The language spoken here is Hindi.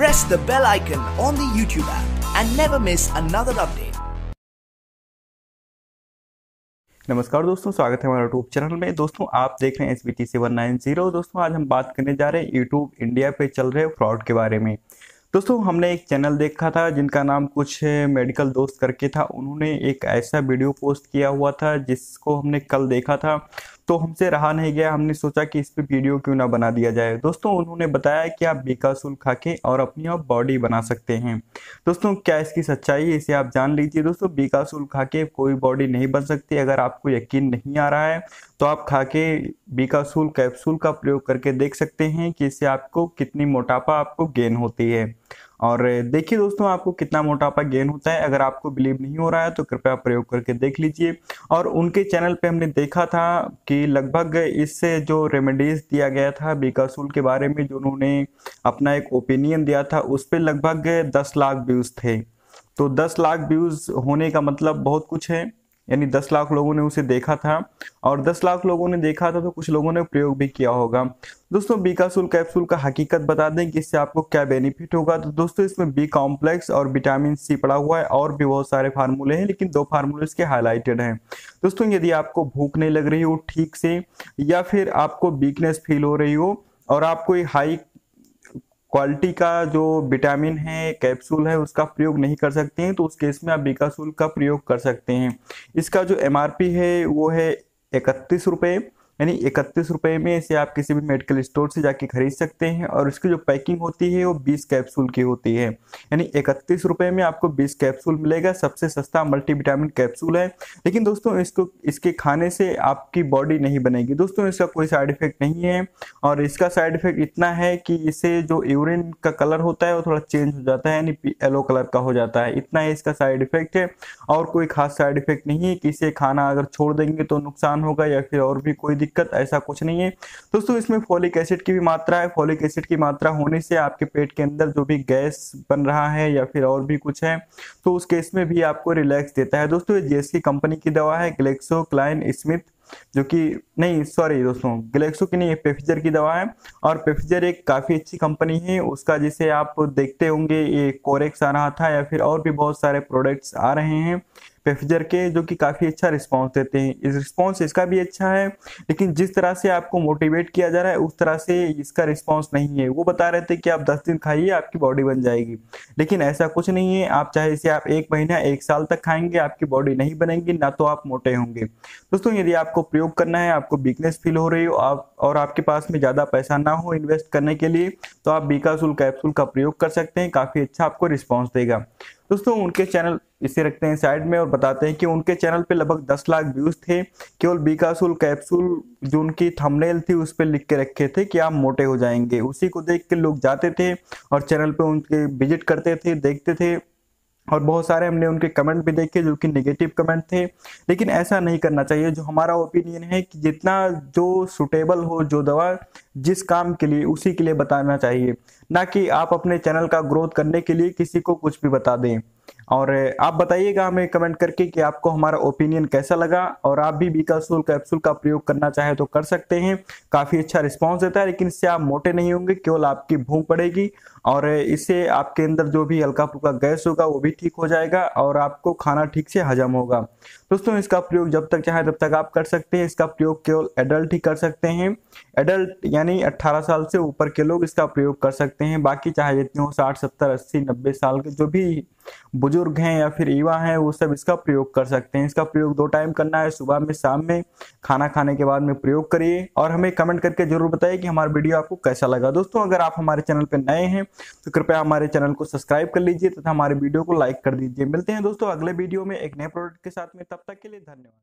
press the bell icon on the YouTube app and never miss another update. नमस्कार दोस्तों स्वागत है हमारे यूट्यूब चैनल में दोस्तों आप देख रहे हैं S B T seven nine zero दोस्तों आज हम बात करने जा रहे हैं यूट्यूब इंडिया पे चल रहे फ्रॉड के बारे में दोस्तों हमने एक चैनल देखा था जिनका नाम कुछ मेडिकल दोस्त करके था उन्होंने एक ऐसा वीडियो पोस्ट किया हुआ था जिसको हमने कल देखा था तो हमसे रहा नहीं गया हमने सोचा कि इस पर वीडियो क्यों ना बना दिया जाए दोस्तों उन्होंने बताया कि आप बेकासुल खा के और अपनी आप बॉडी बना सकते हैं दोस्तों क्या इसकी सच्चाई है इसे आप जान लीजिए दोस्तों बेकासुल खा के कोई बॉडी नहीं बन सकती अगर आपको यकीन नहीं आ रहा है तो आप खा के बीकासूल कैप्सूल का प्रयोग करके देख सकते हैं कि इससे आपको कितनी मोटापा आपको गेन होती है और देखिए दोस्तों आपको कितना मोटापा गेन होता है अगर आपको बिलीव नहीं हो रहा है तो कृपया प्रयोग करके देख लीजिए और उनके चैनल पे हमने देखा था कि लगभग इससे जो रेमेडीज दिया गया था बीकासूल के बारे में जो उन्होंने अपना एक ओपिनियन दिया था उस पर लगभग दस लाख व्यूज़ थे तो दस लाख व्यूज़ होने का मतलब बहुत कुछ है यानी दस लाख लोगों ने उसे देखा था और दस लाख लोगों ने देखा था तो कुछ लोगों ने प्रयोग भी किया होगा दोस्तों बीकासुल कैप्सूल का हकीकत बता दें कि इससे आपको क्या बेनिफिट होगा तो दोस्तों इसमें बी कॉम्प्लेक्स और विटामिन सी पड़ा हुआ है और भी बहुत सारे फार्मूले हैं लेकिन दो फार्मूले इसके हाईलाइटेड हैं दोस्तों यदि आपको भूख नहीं लग रही हो ठीक से या फिर आपको वीकनेस फील हो रही हो और आपको हाई क्वालिटी का जो विटामिन है कैप्सूल है उसका प्रयोग नहीं कर सकते हैं तो उस केस में आप बीकासूल का प्रयोग कर सकते हैं इसका जो एमआरपी है वो है इकतीस रुपये यानी इकतीस रुपये में इसे आप किसी भी मेडिकल स्टोर से जाके खरीद सकते हैं और इसकी जो पैकिंग होती है वो बीस कैप्सूल की होती है यानी इकतीस रुपये में आपको बीस कैप्सूल मिलेगा सबसे सस्ता मल्टीविटामिन कैप्सूल है लेकिन दोस्तों इसको इसके खाने से आपकी बॉडी नहीं बनेगी दोस्तों इसका कोई साइड इफेक्ट नहीं है और इसका साइड इफेक्ट इतना है कि इसे जो यूरिन का कलर होता है वो थोड़ा चेंज हो जाता है यानी येलो कलर का हो जाता है इतना ही इसका साइड इफेक्ट है और कोई खास साइड इफेक्ट नहीं है कि इसे खाना अगर छोड़ देंगे तो नुकसान होगा या फिर और भी कोई दिक्कत ऐसा कुछ नहीं है दोस्तों इसमें फॉलिक एसिड की भी मात्रा है फॉलिक एसिड की मात्रा होने से आपके पेट के अंदर जो भी गैस बन रहा है या फिर और भी कुछ है तो उस केस में भी आपको रिलैक्स देता है दोस्तों ये जीएसकी कंपनी की दवा है ग्लेक्सो क्लाइन स्मिथ जो कि नहीं सॉरी दोस्तों ग्लेक्सो की नहीं पेफिजर की दवा है और पेफिजर एक काफ़ी अच्छी कंपनी है उसका जिसे आप देखते होंगे ये कोरेक्स आ रहा था या फिर और भी बहुत सारे प्रोडक्ट्स आ रहे हैं पेफिजर के जो कि काफ़ी अच्छा रिस्पॉन्स देते हैं इस रिस्पॉन्स इसका भी अच्छा है लेकिन जिस तरह से आपको मोटिवेट किया जा रहा है उस तरह से इसका रिस्पॉन्स नहीं है वो बता रहे थे कि आप 10 दिन खाइए आपकी बॉडी बन जाएगी लेकिन ऐसा कुछ नहीं है आप चाहे इसे आप एक महीना एक साल तक खाएंगे आपकी बॉडी नहीं बनेगी ना तो आप मोटे होंगे दोस्तों यदि आपको प्रयोग करना है आपको वीकनेस फील हो रही हो आप और आपके पास में ज़्यादा पैसा ना हो इन्वेस्ट करने के लिए तो आप बीकासुल कैप्सूल का प्रयोग कर सकते हैं काफ़ी अच्छा आपको रिस्पॉन्स देगा दोस्तों उनके चैनल इसे रखते हैं साइड में और बताते हैं कि उनके चैनल पे लगभग 10 लाख व्यूज थे केवल बीकासुल कैप्सूल जो उनकी थंबनेल थी उस पर लिख के रखे थे कि आप मोटे हो जाएंगे उसी को देख के लोग जाते थे और चैनल पे उनके विजिट करते थे देखते थे और बहुत सारे हमने उनके कमेंट भी देखे जो कि नेगेटिव कमेंट थे लेकिन ऐसा नहीं करना चाहिए जो हमारा ओपिनियन है कि जितना जो सुटेबल हो जो दवा जिस काम के लिए उसी के लिए बताना चाहिए ना कि आप अपने चैनल का ग्रोथ करने के लिए किसी को कुछ भी बता दें और आप बताइएगा हमें कमेंट करके कि आपको हमारा ओपिनियन कैसा लगा और आप भी बीकासूल कैप्सूल का प्रयोग करना चाहे तो कर सकते हैं काफ़ी अच्छा रिस्पांस देता है लेकिन इससे आप मोटे नहीं होंगे केवल आपकी भूख पड़ेगी और इससे आपके अंदर जो भी हल्का फुल्का गैस होगा वो भी ठीक हो जाएगा और आपको खाना ठीक से हजम होगा दोस्तों इसका प्रयोग जब तक चाहे तब तक आप कर सकते हैं इसका प्रयोग केवल एडल्ट ही कर सकते हैं एडल्ट यानी 18 साल से ऊपर के लोग इसका प्रयोग कर सकते हैं बाकी चाहे जितने हो 60 70 80 90 साल के जो भी बुजुर्ग हैं या फिर युवा हैं वो सब इसका प्रयोग कर सकते हैं इसका प्रयोग दो टाइम करना है सुबह में शाम में खाना खाने के बाद में प्रयोग करिए और हमें कमेंट करके जरूर बताइए कि हमारा वीडियो आपको कैसा लगा दोस्तों अगर आप हमारे चैनल पर नए हैं तो कृपया हमारे चैनल को सब्सक्राइब कर लीजिए तथा हमारे वीडियो को लाइक कर दीजिए मिलते हैं दोस्तों अगले वीडियो में एक नए प्रोडक्ट के साथ में तब तक के लिए धन्यवाद